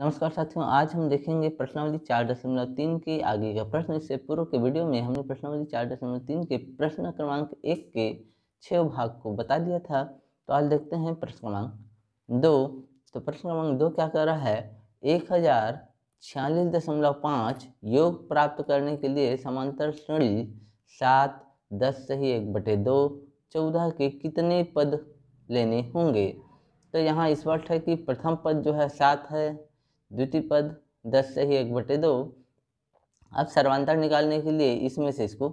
नमस्कार साथियों आज हम देखेंगे प्रश्नावली चार दशमलव तीन के आगे का प्रश्न इससे पूर्व के वीडियो में हमने प्रश्नावली चार दशमलव तीन के प्रश्न क्रमांक एक के छः भाग को बता दिया था तो आज देखते हैं प्रश्न क्रमांक दो तो प्रश्न क्रमांक दो क्या कर रहा है एक हजार छियालीस दशमलव पाँच योग प्राप्त करने के लिए समांतर श्रेणी सात दस से ही एक बटे दो चौदह के कितने पद लेने होंगे तो यहाँ इस है कि प्रथम पद जो है सात है द्वितीय पद दस से ही एक बटे दो अब सर्वांतर निकालने के लिए इसमें से इसको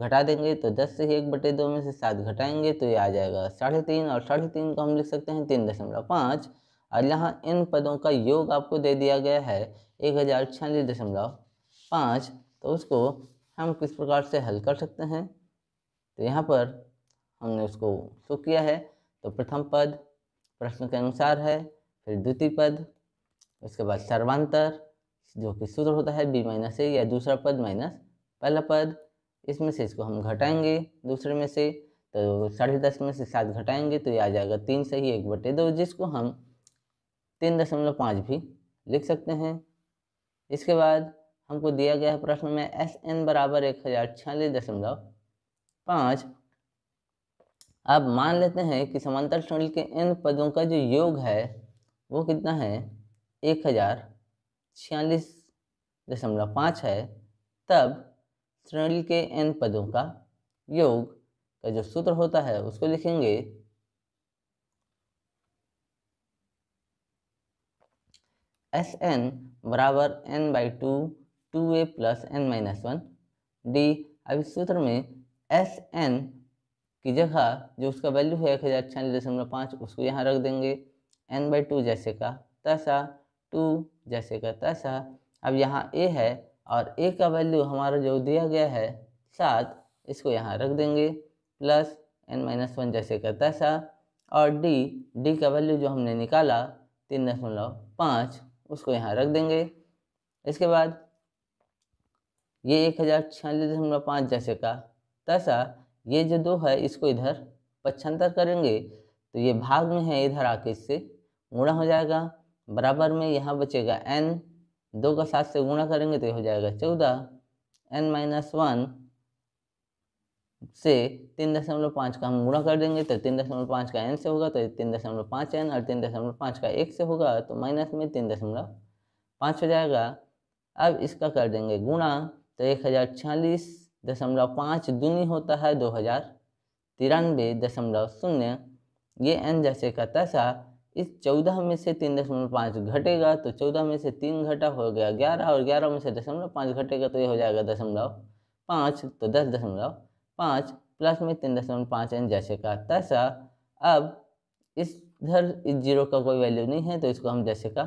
घटा देंगे तो दस से ही एक बटे दो में से सात घटाएंगे तो ये आ जाएगा साढ़े तीन और साढ़े तीन को हम लिख सकते हैं तीन दशमलव पाँच और यहाँ इन पदों का योग आपको दे दिया गया है एक हज़ार छियालीस दशमलव पाँच तो उसको हम किस प्रकार से हल कर सकते हैं तो यहाँ पर हमने उसको शो किया है तो प्रथम पद प्रश्न के अनुसार है फिर द्वितीय पद उसके बाद सर्वांतर जो कि सूत्र होता है बी माइनस ए या दूसरा पद माइनस पहला पद इसमें से इसको हम घटाएंगे दूसरे में से तो साढ़े दस में से सात घटाएंगे तो ये आ जाएगा तीन से ही एक बटे दो जिसको हम तीन दशमलव पाँच भी लिख सकते हैं इसके बाद हमको दिया गया है प्रश्न में एस एन बराबर एक हज़ार छियालीस दशमलव पाँच अब मान लेते हैं कि समांतर श्रेणी के एन पदों का जो योग है वो कितना है एक हज़ार छियालीस दशमलव पाँच है तब श्रेणी के एन पदों का योग का जो सूत्र होता है उसको लिखेंगे एस एन बराबर N by two two A plus N minus one D अब इस सूत्र में एस एन की जगह जो उसका वैल्यू है एक हज़ार छियालीस दशमलव पाँच उसको यहाँ रख देंगे एन बाई टू जैसे का तैसा टू जैसे का तैसा अब यहाँ ए है और ए का वैल्यू हमारा जो दिया गया है सात इसको यहाँ रख देंगे प्लस एन माइनस वन जैसे का तैसा और डी डी का वैल्यू जो हमने निकाला तीन दशमलव पाँच उसको यहाँ रख देंगे इसके बाद ये एक हज़ार छियालीस दशमलव पाँच जैसे का तैसा ये जो दो है इसको इधर पक्षांतर करेंगे तो ये भाग में है इधर आके इससे गुणा हो जाएगा बराबर में यहाँ बचेगा एन दो का सात से गुणा करेंगे तो ये हो जाएगा चौदह एन माइनस वन से तीन दशमलव पाँच का हम गुणा कर देंगे तो तीन दशमलव पाँच का एन से होगा तो तीन दशमलव पाँच एन और तीन दशमलव पाँच का एक से होगा तो माइनस में तीन दशमलव पाँच हो जाएगा अब इसका कर देंगे गुणा तो एक हज़ार छियालीस दशमलव पाँच दूनी होता है दो हज़ार तिरानवे दशमलव शून्य ये एन जैसे का तैसा इस चौदह में से तीन दशमलव पाँच घटेगा तो चौदह में से तीन घटा हो गया ग्यारह और ग्यारह में से दशमलव पाँच घटेगा तो ये हो जाएगा दशमलव पाँच तो दस दशमलव पाँच प्लस में तीन दशमलव पाँच एन जैसे का तैसा अब इस इधर इस जीरो का कोई वैल्यू नहीं है तो इसको हम जैसे का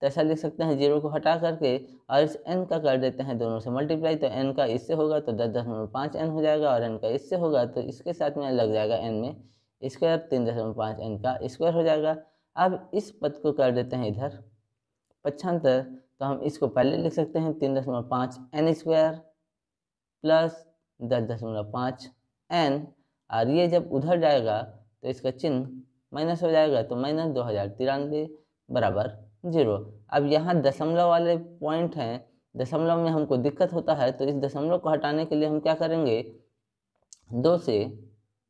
तैसा लिख सकते हैं जीरो को हटा करके और इस एन का कर देते हैं दोनों से मल्टीप्लाई तो एन का इससे होगा तो दस दशमलव पाँच एन हो जाएगा और एन का इससे होगा तो इसके साथ में लग जाएगा एन में स्क्वायर तीन दशमलव पाँच एन का स्क्वायर हो जाएगा अब इस पद को कर देते हैं इधर पक्षांतर तो हम इसको पहले लिख सकते हैं तीन दशमलव पाँच एन स्क्वायर प्लस दस दशमलव पाँच एन और ये जब उधर जाएगा तो इसका चिन्ह माइनस हो जाएगा तो माइनस दो हज़ार तिरानवे बराबर जीरो अब यहाँ दशमलव वाले पॉइंट हैं दशमलव में हमको दिक्कत होता है तो इस दशमलव को हटाने के लिए हम क्या करेंगे दो से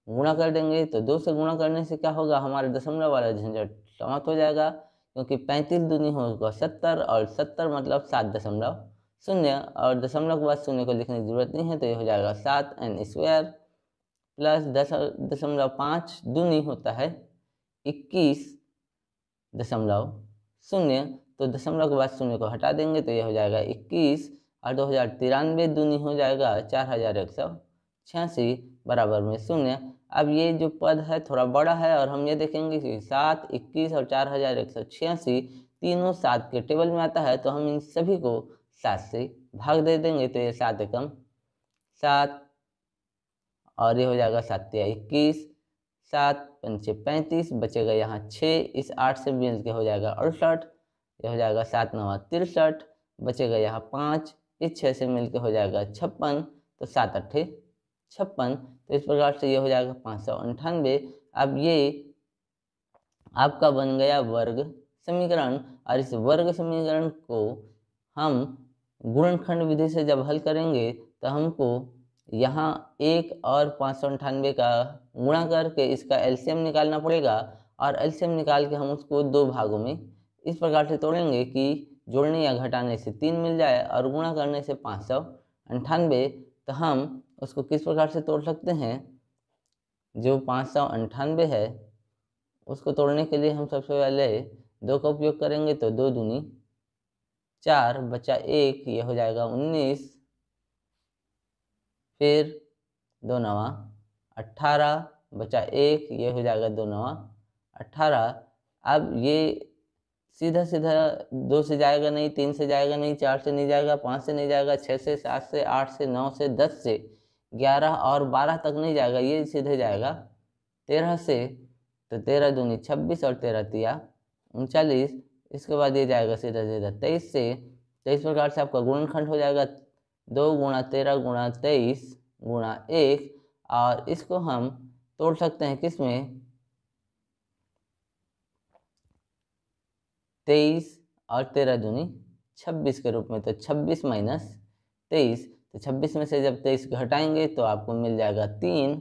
गुणा कर देंगे तो दो से गुणा करने से क्या होगा हमारा दशमलव वाला झंझट समाप्त हो जाएगा क्योंकि पैंतीस दूनी होगा सत्तर और सत्तर मतलब सात दशमलव शून्य और दशमलव के बाद शून्य को लिखने की जरूरत नहीं है तो ये हो जाएगा सात एन स्क्वायर प्लस दस दशमलव पाँच दूनी होता है इक्कीस दशमलव शून्य तो दशमलव के बाद शून्य को हटा देंगे तो ये हो जाएगा इक्कीस और दो हज़ार तिरानवे दूनी हो जाएगा चार हज़ार एक सौ छियासी बराबर में शून्य अब ये जो पद है थोड़ा बड़ा है और हम ये देखेंगे कि सात इक्कीस और चार हजार एक सौ छियासी तीनों सात के टेबल में आता है तो हम इन सभी को सात से भाग दे देंगे तो ये सात एकम सात और ये हो जाएगा सात या इक्कीस सात पंचे पैंतीस बचेगा यहाँ छः इस आठ से बीस के हो जाएगा अड़सठ ये हो जाएगा सात नवा तिरसठ बचेगा यहाँ पाँच इस छः से मिलके हो जाएगा छप्पन तो सात अट्ठे छप्पन तो इस प्रकार से ये हो जाएगा पाँच सौ अंठानवे अब ये आपका बन गया वर्ग समीकरण और इस वर्ग समीकरण को हम गुणनखंड विधि से जब हल करेंगे तो हमको यहाँ एक और पाँच सौ अंठानवे का गुणा करके इसका एलसीएम निकालना पड़ेगा और एल्शियम निकाल के हम उसको दो भागों में इस प्रकार से तोड़ेंगे कि जोड़ने या घटाने से तीन मिल जाए और गुणा करने से पाँच सौ अंठानवे तो हम उसको किस प्रकार से तोड़ सकते हैं जो पाँच सौ अंठानवे है उसको तोड़ने के लिए हम सबसे पहले दो का उपयोग करेंगे तो दो दूनी चार बचा एक यह हो जाएगा उन्नीस फिर दो नवा अट्ठारह बचा एक ये हो जाएगा दो नवा अट्ठारह अब ये सीधा सीधा दो से जाएगा नहीं तीन से जाएगा नहीं चार से नहीं जाएगा पाँच से नहीं जाएगा छः से सात से आठ से नौ से दस से ग्यारह और बारह तक नहीं जाएगा ये सीधे जाएगा तेरह से तो तेरह दूनी छब्बीस और तेरह तिया उनचालीस इसके बाद ये जाएगा सीधा सीधा तेईस से तेईस प्रकार से आपका गुणनखंड हो जाएगा दो गुणा तेरह गुणा तेईस गुणा एक और इसको हम तोड़ सकते हैं किस में तेईस और तेरह दूनी छब्बीस के रूप में तो छब्बीस माइनस तेईस तो छब्बीस में से जब तेईस घटाएंगे तो आपको मिल जाएगा तीन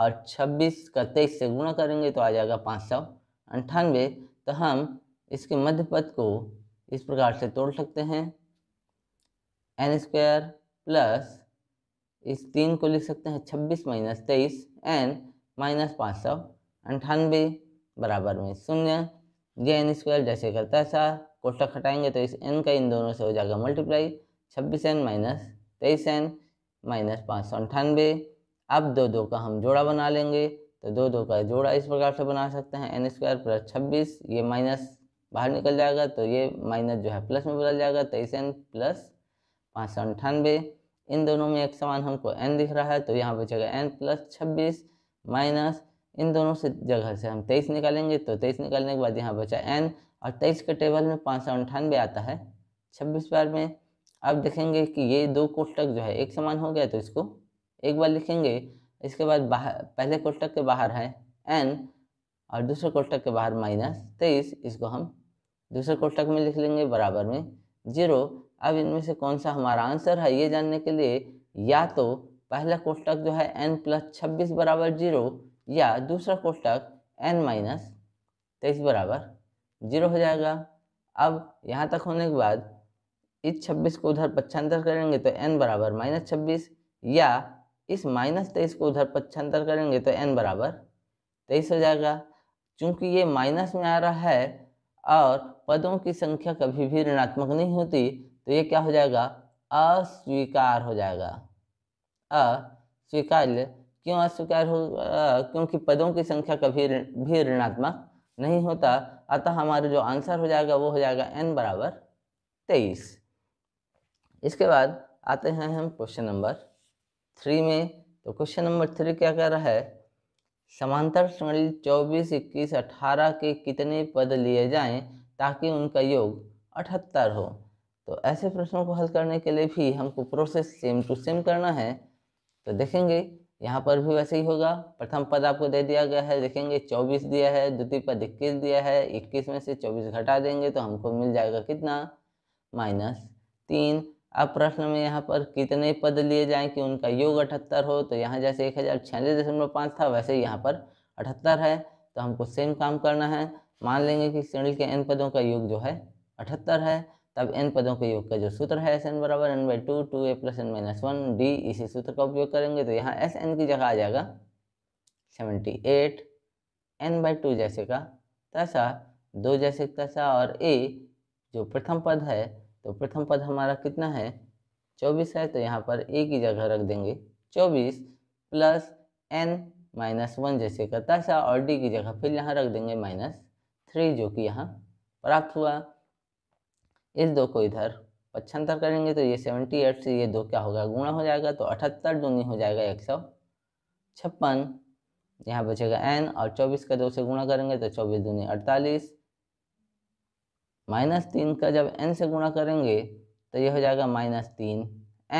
और छब्बीस का तेईस से गुणा करेंगे तो आ जाएगा पाँच सौ अंठानवे तो हम इसके मध्य पद को इस प्रकार से तोड़ सकते हैं एन स्क्वायर प्लस इस तीन को लिख सकते हैं छब्बीस माइनस तेईस एन माइनस पाँच सौ अंठानवे बराबर में शून्य ये एन स्क्वायर जैसे करता है सार कोष्टक हटाएंगे तो इस एन का इन दोनों से हो जाएगा मल्टीप्लाई छब्बीस एन माइनस तेईस एन माइनस पाँच सौ अंठानवे अब दो दो का हम जोड़ा बना लेंगे तो दो दो का जोड़ा इस प्रकार से बना सकते हैं एन स्क्वायर प्लस छब्बीस ये माइनस बाहर निकल जाएगा तो ये माइनस जो है प्लस में बदल जाएगा तेईस एन प्लस पाँच सौ अंठानवे इन दोनों में एक समान हमको एन दिख रहा है तो यहाँ बचेगा एन प्लस छब्बीस माइनस इन दोनों से जगह से हम तेईस निकालेंगे तो तेईस निकालने के बाद यहाँ बचा एन और तेईस के टेबल में पाँच सौ अंठानवे आता है छब्बीस बार में आप देखेंगे कि ये दो कोष्टक जो है एक समान हो गया तो इसको एक बार लिखेंगे इसके बाद बाहर पहले कोष्टक के बाहर है एन और दूसरे कोष्टक के बाहर माइनस तेईस इसको हम दूसरे कोष्टक में लिख लेंगे बराबर में जीरो अब इनमें से कौन सा हमारा आंसर है ये जानने के लिए या तो पहला कोष्टक जो है एन प्लस छब्बीस बराबर जीरो या दूसरा कोष्टक एन माइनस तेईस बराबर जीरो हो जाएगा अब यहाँ तक होने के बाद इस छब्बीस को उधर पच्छांतर करेंगे तो एन बराबर माइनस छब्बीस या इस माइनस तेईस को उधर पच्छांतर करेंगे तो एन बराबर तेईस हो जाएगा चूंकि ये माइनस में आ रहा है और पदों की संख्या कभी भी ऋणात्मक नहीं होती तो ये क्या हो जाएगा अस्वीकार हो जाएगा अस्वीकार्य क्यों अस्वीकार हो क्योंकि पदों की संख्या कभी भी ऋणात्मक नहीं होता अतः हमारा जो आंसर हो जाएगा वो हो जाएगा एन बराबर तेईस इसके बाद आते हैं हम क्वेश्चन नंबर थ्री में तो क्वेश्चन नंबर थ्री क्या कह रहा है समांतर श्रेणी चौबीस इक्कीस अठारह के कितने पद लिए जाएं ताकि उनका योग अठहत्तर हो तो ऐसे प्रश्नों को हल करने के लिए भी हमको प्रोसेस सेम टू सेम करना है तो देखेंगे यहाँ पर भी वैसे ही होगा प्रथम पद आपको दे दिया गया है देखेंगे चौबीस दिया है द्वितीय पद इक्कीस दिया है इक्कीस में से चौबीस घटा देंगे तो हमको मिल जाएगा कितना माइनस तीन अब प्रश्न में यहाँ पर कितने पद लिए जाएं कि उनका योग अठहत्तर हो तो यहाँ जैसे एक हज़ार छियानवे दशमलव पाँच था वैसे यहाँ पर अठहत्तर है तो हमको सेम काम करना है मान लेंगे कि श्रेणी के एन पदों का योग जो है अठहत्तर है तब एन पदों के योग का जो सूत्र है एस एन बराबर N by two two A plus N minus one D इसी सूत्र का उपयोग करेंगे तो यहाँ एस एन की जगह आ जाएगा seventy eight N by two जैसे का तसा दो जैसे तसा और ए जो प्रथम पद है तो प्रथम पद हमारा कितना है चौबीस है तो यहाँ पर ए की जगह रख देंगे चौबीस प्लस एन माइनस वन जैसे करता सा और डी की जगह फिर यहाँ रख देंगे माइनस थ्री जो कि यहाँ प्राप्त हुआ इस दो को इधर पचहत्तर करेंगे तो ये सेवेंटी एट से ये दो क्या होगा गुणा हो जाएगा तो अठहत्तर दूनी हो जाएगा एक सौ छप्पन यहाँ बचेगा एन और चौबीस का दो से गुणा करेंगे तो चौबीस दूनी अड़तालीस माइनस तीन का जब एन से गुणा करेंगे तो ये हो जाएगा माइनस तीन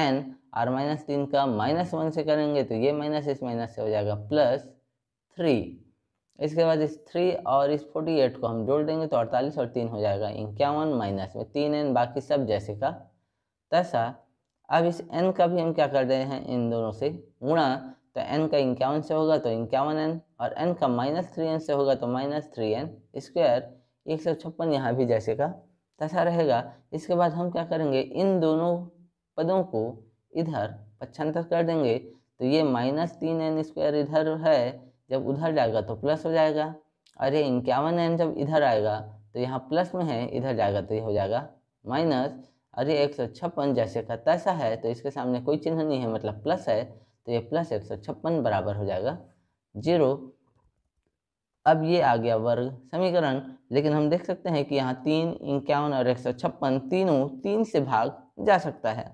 एन और माइनस तीन का माइनस वन से करेंगे तो ये माइनस इस माइनस से हो जाएगा प्लस थ्री इसके बाद इस थ्री और इस फोर्टी एट को हम जोड़ देंगे तो अड़तालीस और तीन हो जाएगा इक्यावन माइनस में तीन एन बाकी सब जैसे का तैसा अब इस एन का भी हम क्या कर रहे हैं इन दोनों से गुणा तो एन का इक्यावन से होगा तो इक्यावन एन और एन का माइनस थ्री एन से होगा तो माइनस थ्री एन स्क्वायर एक सौ छप्पन यहाँ भी जैसे का तैसा रहेगा इसके बाद हम क्या करेंगे इन दोनों पदों को इधर पक्षांतर कर देंगे तो ये माइनस तीन एन स्क्वायर इधर है जब उधर जाएगा तो प्लस हो जाएगा और ये इक्यावन एन जब इधर आएगा तो यहाँ प्लस में है इधर जाएगा तो ये हो जाएगा माइनस और ये एक सौ छप्पन जैसे का तैसा है तो इसके सामने कोई चिन्ह नहीं है मतलब प्लस है तो ये प्लस एक सौ छप्पन बराबर हो जाएगा जीरो अब ये आ गया वर्ग समीकरण लेकिन हम देख सकते हैं कि यहाँ तीन इक्यावन और एक सौ छप्पन तीनों तीन से भाग जा सकता है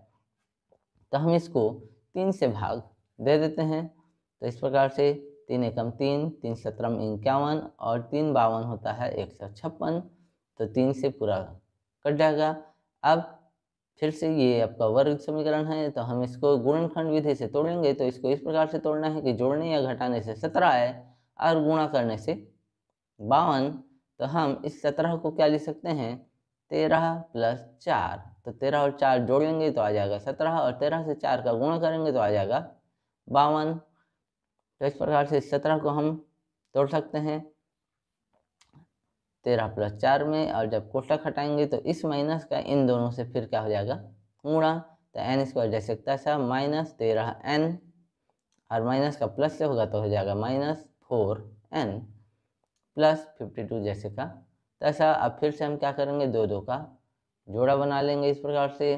तो हम इसको तीन से भाग दे देते हैं तो इस प्रकार से तीन एकम तीन तीन सत्रम इक्यावन और तीन बावन होता है एक सौ छप्पन तो तीन से पूरा कट जाएगा अब फिर से ये आपका वर्ग समीकरण है तो हम इसको गुणनखंड विधि से तोड़ेंगे तो इसको इस प्रकार से तोड़ना है कि जोड़ने या घटाने से सत्रह आए और गुणा करने से बावन तो हम इस सत्रह को क्या लिख सकते हैं तेरह प्लस चार तो तेरह और चार जोड़ लेंगे तो आ जाएगा सत्रह और तेरह से चार का गुणा करेंगे तो आ जाएगा बावन तो इस प्रकार से सत्रह को हम तोड़ सकते हैं तेरह प्लस चार में और जब कोष्टक हटाएंगे तो इस माइनस का इन दोनों से फिर क्या हो जाएगा गुणा तो एन स्क्वायर जैसे सकता माइनस तेरह एन और माइनस का प्लस से होगा तो हो जाएगा minus four N plus fifty two जैसे का तैसा तो अब फिर से हम क्या करेंगे दो दो का जोड़ा बना लेंगे इस प्रकार से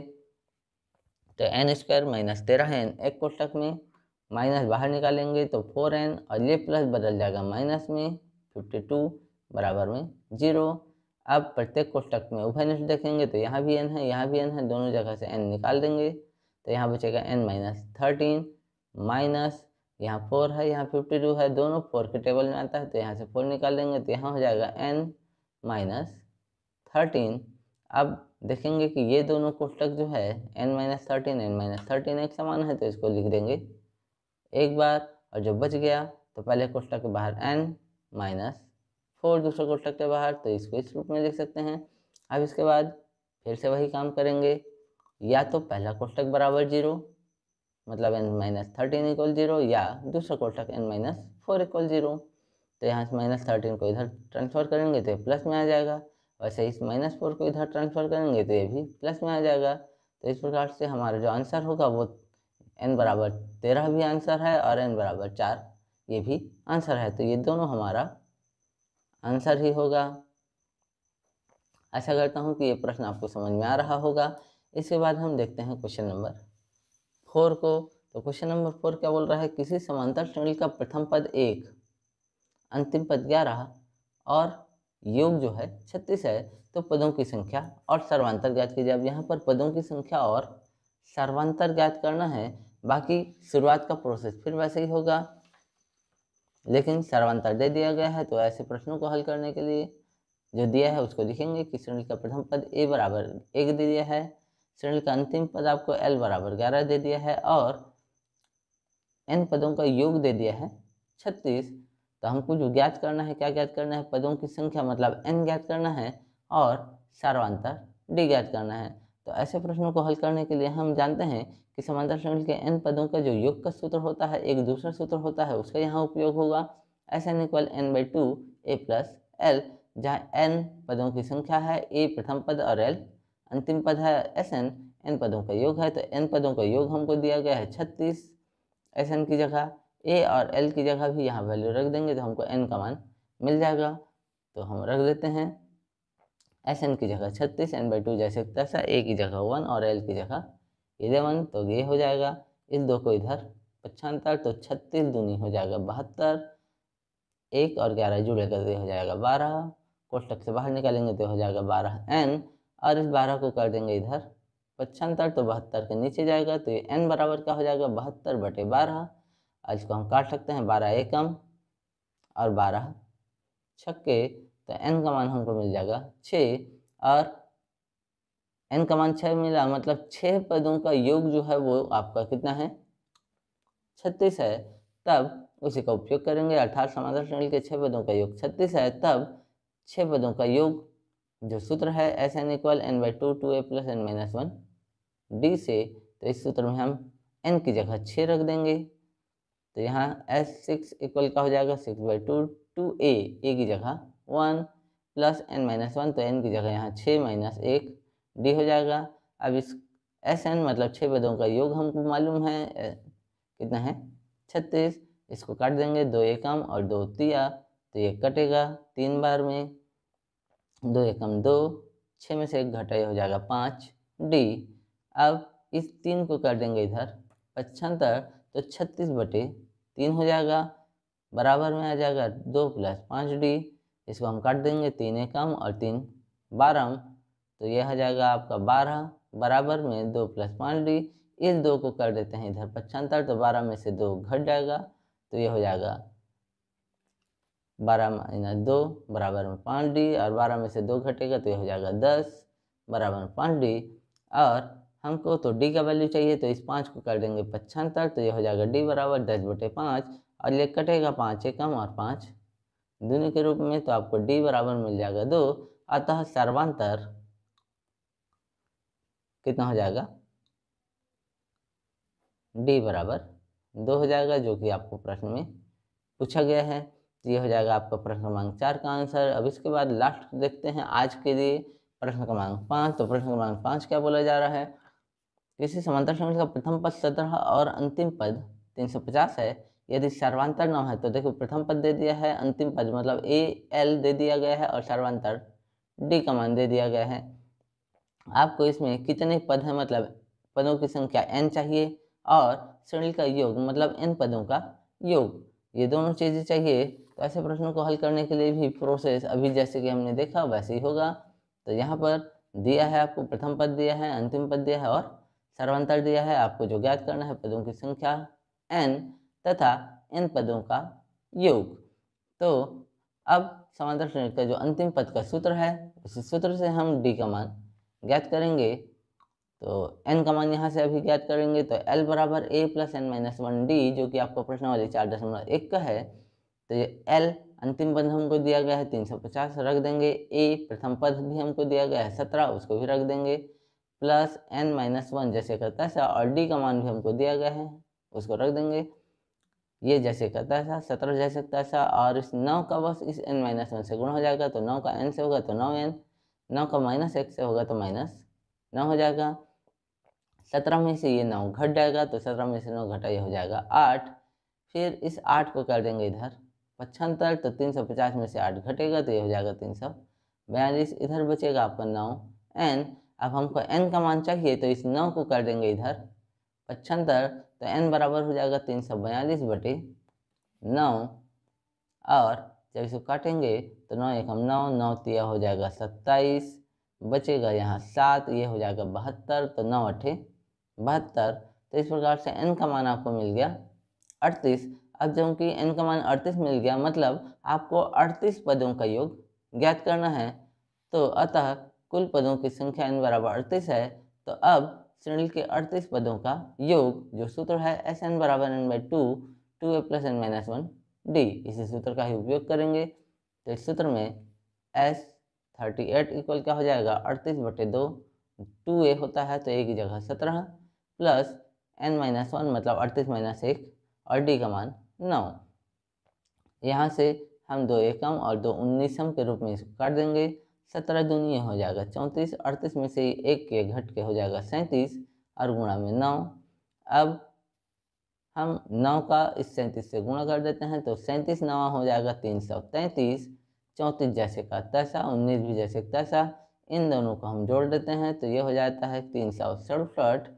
तो एन स्क्वायर माइनस तेरह एन एक कोष्टक में माइनस बाहर निकालेंगे तो फोर एन और ये प्लस बदल जाएगा माइनस में फिफ्टी टू बराबर में जीरो अब प्रत्येक कोष्टक में उभय निष्ठ देखेंगे तो यहाँ भी एन है यहाँ भी एन है दोनों जगह से एन निकाल देंगे तो यहाँ बचेगा एन माइनस थर्टीन माइनस यहाँ फोर है यहाँ फिफ्टी टू है दोनों फोर के टेबल में आता है तो यहाँ से फोर निकाल देंगे तो यहाँ हो जाएगा एन माइनस थर्टीन अब देखेंगे कि ये दोनों कोष्टक जो है N minus thirteen N minus thirteen एक समान है तो इसको लिख देंगे एक बार और जब बच गया तो पहले कोष्टक के बाहर एन माइनस फोर दूसरे कोष्टक के बाहर तो इसको इस रूप में लिख सकते हैं अब इसके बाद फिर से वही काम करेंगे या तो पहला कोष्टक बराबर जीरो मतलब N minus thirteen equal zero या दूसरा कोटक N minus four equal zero तो यहाँ से माइनस थर्टीन को इधर ट्रांसफ़र करेंगे तो ये प्लस में आ जाएगा वैसे इस माइनस फोर को इधर ट्रांसफ़र करेंगे तो ये भी प्लस में आ जाएगा तो इस प्रकार से हमारा जो आंसर होगा वो एन बराबर तेरह भी आंसर है और एन बराबर चार ये भी आंसर है तो ये दोनों हमारा आंसर ही होगा आशा करता हूँ कि ये प्रश्न आपको समझ में आ रहा होगा इसके बाद हम देखते हैं क्वेश्चन नंबर फोर को तो क्वेश्चन नंबर फोर क्या बोल रहा है किसी समांतर श्रेणी का प्रथम पद एक अंतिम पद ग्यारह और योग जो है छत्तीस है तो पदों की संख्या और सर्वांतर ज्ञात कीजिए अब यहाँ पर पदों की संख्या और सर्वांतर ज्ञात करना है बाकी शुरुआत का प्रोसेस फिर वैसे ही होगा लेकिन सर्वांतर दे दिया गया है तो ऐसे प्रश्नों को हल करने के लिए जो दिया है उसको लिखेंगे कि श्रेणी का प्रथम पद ए बराबर एक दे दिया है श्रेणी का अंतिम पद आपको एल बराबर ग्यारह दे दिया है और एन पदों का योग दे दिया है छत्तीस तो हमको जो ज्ञात करना है क्या ज्ञात करना है पदों की संख्या मतलब एन ज्ञात करना है और सर्वांतर डी ज्ञात करना है तो ऐसे प्रश्नों को हल करने के लिए हम जानते हैं कि समांतर श्रेणी के एन पदों का जो योग का सूत्र होता है एक दूसरा सूत्र होता है उसका यहाँ उपयोग होगा S N equal N by two A plus L जहाँ एन पदों की संख्या है ए प्रथम पद और एल अंतिम पद है एस एन एन पदों का योग है तो एन पदों का योग हमको दिया गया है छत्तीस एस एन की जगह ए और एल की जगह भी यहाँ वैल्यू रख देंगे तो हमको एन का मान मिल जाएगा तो हम रख देते हैं एस एन की जगह छत्तीस एन बाई टू जैसे तैसा ए की जगह वन और एल की जगह इलेवन तो ये हो जाएगा इस दो को इधर पचहत्तर तो छत्तीस दूनी हो जाएगा बहत्तर एक और ग्यारह जुड़ेगा तो हो जाएगा बारह कोष्टक से बाहर निकालेंगे तो हो जाएगा बारह एन और इस बारह को कर देंगे इधर पचहत्तर तो बहत्तर के नीचे जाएगा तो ये एन बराबर क्या हो जाएगा बहत्तर बटे बारह और इसको हम काट सकते हैं बारह एकम और बारह छक्के तो एन का मान हमको मिल जाएगा छः और एन का मान छः मिला मतलब छः पदों का योग जो है वो आपका कितना है छत्तीस है तब उसी का उपयोग करेंगे अर्थात समाधान श्रेणी के छः पदों का योग छत्तीस है तब छः पदों का योग जो सूत्र है S N equal N by two two A plus N minus one D से तो इस सूत्र में हम एन की जगह छः रख देंगे तो यहाँ एस सिक्स इक्वल का हो जाएगा six by two two A A की जगह one plus N minus one तो एन की जगह यहाँ छः माइनस एक डी हो जाएगा अब इस एस एन मतलब छः पदों का योग हमको मालूम है कितना है छत्तीस इसको काट देंगे दो एकम और दो तिया तो ये कटेगा तीन बार में दो एकम दो छः में से एक घटाई हो जाएगा पाँच डी अब इस तीन को कर देंगे इधर पचहत्तर तो छत्तीस बटे तीन हो जाएगा बराबर में आ जाएगा दो प्लस पाँच डी इसको हम काट देंगे तीन एकम और तीन बारह तो यह आ जाएगा आपका बारह बराबर में दो प्लस पाँच डी इस दो को कर देते हैं इधर पचहत्तर तो बारह में से दो घट जाएगा तो यह हो जाएगा बारह माइनस दो बराबर में पाँच डी और बारह में से दो घटेगा तो यह हो जाएगा दस बराबर में पाँच डी और हमको तो डी का वैल्यू चाहिए तो इस पाँच को कर देंगे पचहत्तर तो यह हो जाएगा डी बराबर दस बटे पाँच और ये कटेगा पाँच एकम और पाँच दोनों के रूप में तो आपको डी बराबर मिल जाएगा दो अतः सर्वांतर कितना हो जाएगा डी बराबर दो हो जाएगा जो कि आपको प्रश्न में पूछा गया है तो ये हो जाएगा आपका प्रश्न क्रमांक चार का आंसर अब इसके बाद लास्ट देखते हैं आज के लिए प्रश्न क्रमांक पाँच तो प्रश्न क्रमांक पाँच क्या बोला जा रहा है किसी समांतर श्रृंखला का प्रथम पद सत्रह और अंतिम पद तीन सौ पचास है यदि सर्वांतर नौ है तो देखो प्रथम पद दे दिया है अंतिम पद मतलब ए एल दे दिया गया है और सर्वांतर डी का मान दे दिया गया है आपको इसमें कितने पद हैं मतलब पदों की संख्या एन चाहिए और श्रेणी का योग मतलब एन पदों का योग ये दोनों चीज़ें चाहिए तो ऐसे प्रश्नों को हल करने के लिए भी प्रोसेस अभी जैसे कि हमने देखा वैसे ही होगा तो यहाँ पर दिया है आपको प्रथम पद दिया है अंतिम पद दिया है और सर्वांतर दिया है आपको जो ज्ञात करना है पदों की संख्या एन तथा इन पदों का योग तो अब समांतर श्रेणी का जो अंतिम पद का सूत्र है उसी सूत्र से हम डी का मान ज्ञात करेंगे तो एन का मान यहाँ से अभी ज्ञात करेंगे तो एल बराबर A plus N minus one D जो कि आपको प्रश्न वाली चार दशमलव एक का है तो ये एल अंतिम पद हमको दिया गया है तीन सौ पचास रख देंगे ए प्रथम पद भी हमको दिया गया है सत्रह उसको भी रख देंगे प्लस एन माइनस वन जैसे करता था और डी का मान भी हमको दिया गया है उसको रख देंगे ये जैसे करता था सत्रह जैसे करता था और इस नौ का बस इस एन माइनस वन से गुण हो जाएगा तो नौ का एन से होगा तो नौ एन नौ का माइनस एक से होगा तो माइनस नौ हो जाएगा सत्रह में से ये नौ घट जाएगा तो सत्रह में से नौ घटा ये हो जाएगा आठ फिर इस आठ को कर देंगे इधर पचहत्तर तो तीन सौ पचास में से आठ घटेगा तो ये हो जाएगा तीन सौ बयालीस इधर बचेगा आपका नौ एन अब हमको एन का मान चाहिए तो इस नौ को कर देंगे इधर पचहत्तर तो एन बराबर हो जाएगा तीन सौ बयालीस बटे नौ और जब इसको काटेंगे तो नौ एक हम नौ नौ तिया तो हो जाएगा सत्ताईस बचेगा यहाँ सात ये हो जाएगा बहत्तर तो नौ अठे बहत्तर तो इस प्रकार से एन का मान आपको मिल गया अड़तीस अब एन का मान अड़तीस मिल गया मतलब आपको अड़तीस पदों का योग ज्ञात करना है तो अतः कुल पदों की संख्या एन बराबर अड़तीस है तो अब श्रेणी के अड़तीस पदों का योग जो सूत्र है एस एन बराबर N by two two A plus N minus one D इसी सूत्र का ही उपयोग करेंगे तो इस सूत्र में एस थर्टी एट इक्वल क्या हो जाएगा अड़तीस बटे दो टू ए होता है तो एक जगह सत्रह प्लस एन माइनस वन मतलब अड़तीस माइनस एक और डी का मान नौ यहाँ से हम दो एकम और दो उन्नीसम के रूप में इसको काट देंगे सत्रह दूनी हो जाएगा चौंतीस अड़तीस में से एक के घट के हो जाएगा सैंतीस और गुणा में नौ अब हम नौ का इस सैंतीस से गुणा कर देते हैं तो सैंतीस नवा हो जाएगा तीन सौ तैंतीस चौंतीस जैसे का तैसा उन्नीस भी जैसे तैसा इन दोनों को हम जोड़ देते हैं तो ये हो जाता है तीन सौ सड़सठ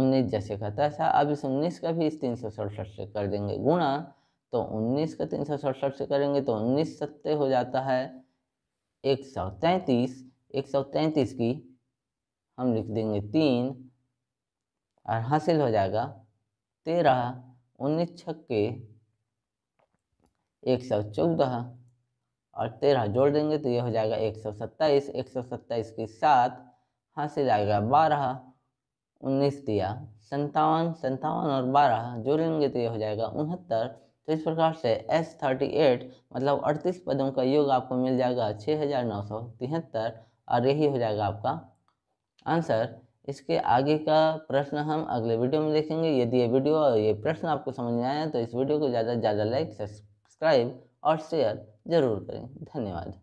उन्नीस जैसे कहता है अब इस उन्नीस का भी इस तीन सौ सड़सठ से कर देंगे गुणा तो उन्नीस का तीन सौ सड़सठ से करेंगे तो उन्नीस सत्ते हो जाता है एक सौ तैंतीस एक सौ तैंतीस की हम लिख देंगे तीन और हासिल हो जाएगा तेरह उन्नीस छक्के एक सौ चौदह और तेरह जोड़ देंगे तो ये हो जाएगा एक सौ सत्ताईस एक सौ सत्ताईस की सात हासिल आएगा बारह उन्नीस दिया संतावन संतावन और बारह जो लेंगे तो ये हो जाएगा उनहत्तर तो इस प्रकार से एस थर्टी एट मतलब अड़तीस पदों का योग आपको मिल जाएगा छः हज़ार नौ सौ तिहत्तर और यही हो जाएगा आपका आंसर इसके आगे का प्रश्न हम अगले वीडियो में देखेंगे यदि ये वीडियो और ये प्रश्न आपको समझ में आया तो इस वीडियो को ज़्यादा से ज़्यादा लाइक सब्सक्राइब और शेयर ज़रूर करें धन्यवाद